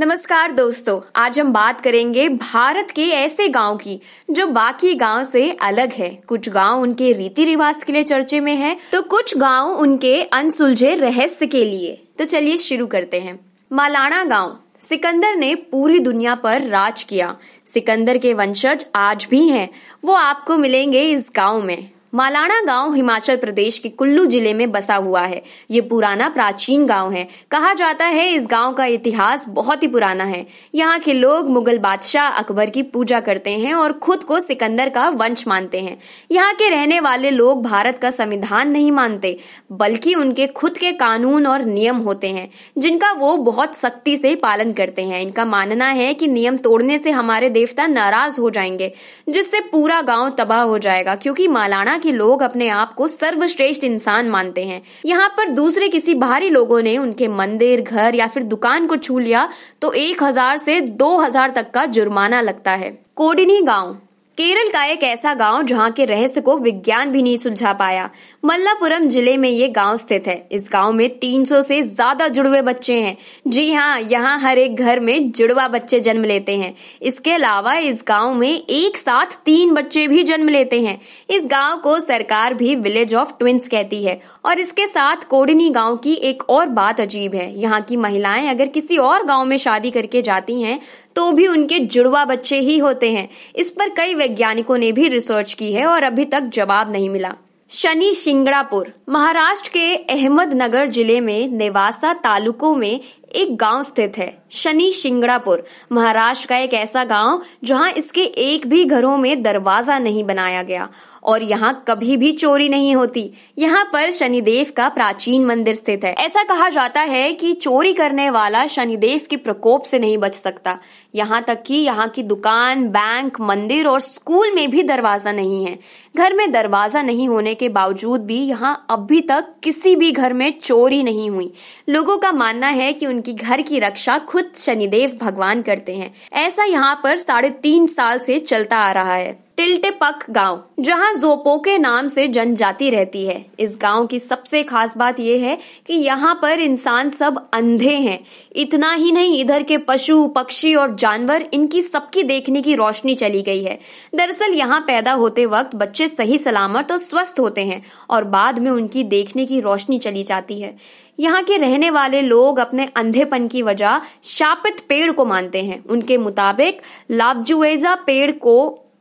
नमस्कार दोस्तों आज हम बात करेंगे भारत के ऐसे गांव की जो बाकी गांव से अलग है कुछ गांव उनके रीति रिवाज के लिए चर्चे में है तो कुछ गांव उनके अनसुलझे रहस्य के लिए तो चलिए शुरू करते हैं मालाना गांव सिकंदर ने पूरी दुनिया पर राज किया सिकंदर के वंशज आज भी हैं वो आपको मिलेंगे इस गांव में मालाना गांव हिमाचल प्रदेश के कुल्लू जिले में बसा हुआ है ये पुराना प्राचीन गांव है कहा जाता है इस गांव का इतिहास बहुत ही पुराना है यहाँ के लोग मुगल बादशाह अकबर की पूजा करते हैं और खुद को सिकंदर का वंश मानते हैं यहाँ के रहने वाले लोग भारत का संविधान नहीं मानते बल्कि उनके खुद के कानून और नियम होते हैं जिनका वो बहुत सख्ती से पालन करते हैं इनका मानना है की नियम तोड़ने से हमारे देवता नाराज हो जाएंगे जिससे पूरा गाँव तबाह हो जाएगा क्योंकि मालाना कि लोग अपने आप को सर्वश्रेष्ठ इंसान मानते हैं यहाँ पर दूसरे किसी बाहरी लोगों ने उनके मंदिर घर या फिर दुकान को छू लिया तो एक हजार से दो हजार तक का जुर्माना लगता है कोडिनी गांव केरल का एक ऐसा गांव जहां के रहस्य को विज्ञान भी नहीं सुलझा पाया मल्लापुरम जिले में ये गांव स्थित है इस गांव में 300 से ज्यादा जुड़वे बच्चे हैं जी हाँ यहाँ हर एक घर में जुड़वा बच्चे जन्म लेते हैं इसके अलावा इस गांव में एक साथ तीन बच्चे भी जन्म लेते हैं इस गाँव को सरकार भी विलेज ऑफ ट्विंस कहती है और इसके साथ कोडनी गाँव की एक और बात अजीब है यहाँ की महिलाएं अगर किसी और गाँव में शादी करके जाती है तो भी उनके जुड़वा बच्चे ही होते हैं इस पर कई वैज्ञानिकों ने भी रिसर्च की है और अभी तक जवाब नहीं मिला शनि सिंगड़ापुर महाराष्ट्र के अहमदनगर जिले में नेवासा तालुकों में एक गांव स्थित है शनि शिंगड़ापुर महाराष्ट्र का एक ऐसा गांव जहां इसके एक भी घरों में दरवाजा नहीं बनाया गया और यहां कभी भी चोरी नहीं होती यहां पर शनिदेव का प्राचीन मंदिर स्थित है ऐसा कहा जाता है कि चोरी करने वाला शनिदेव के प्रकोप से नहीं बच सकता यहां तक कि यहां की दुकान बैंक मंदिर और स्कूल में भी दरवाजा नहीं है घर में दरवाजा नहीं होने के बावजूद भी यहाँ अभी तक किसी भी घर में चोरी नहीं हुई लोगों का मानना है की उनकी घर की रक्षा खुद शनिदेव भगवान करते हैं ऐसा यहाँ पर साढ़े तीन साल से चलता आ रहा है टिल्टेपक गांव जहां जोपो के नाम से जनजाति रहती है इस गांव की सबसे खास बात यह है कि यहां पर इंसान सब अंधे हैं इतना ही नहीं इधर के पशु पक्षी और जानवर इनकी सबकी देखने की रोशनी चली गई है दरअसल यहां पैदा होते वक्त बच्चे सही सलामत और स्वस्थ होते हैं और बाद में उनकी देखने की रोशनी चली जाती है यहाँ के रहने वाले लोग अपने अंधेपन की वजह शापित पेड़ को मानते हैं उनके मुताबिक लाभजुएजा पेड़ को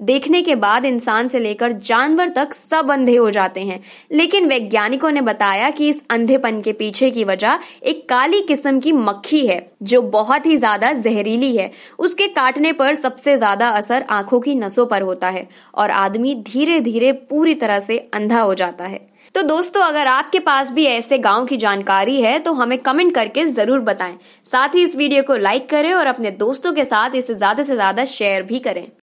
देखने के बाद इंसान से लेकर जानवर तक सब अंधे हो जाते हैं लेकिन वैज्ञानिकों ने बताया कि इस अंधेपन के पीछे की वजह एक काली किस्म की मक्खी है जो बहुत ही ज्यादा जहरीली है उसके काटने पर सबसे ज्यादा असर आंखों की नसों पर होता है और आदमी धीरे धीरे पूरी तरह से अंधा हो जाता है तो दोस्तों अगर आपके पास भी ऐसे गांव की जानकारी है तो हमें कमेंट करके जरूर बताएं साथ ही इस वीडियो को लाइक करें और अपने दोस्तों के साथ इसे ज्यादा से ज्यादा शेयर भी करें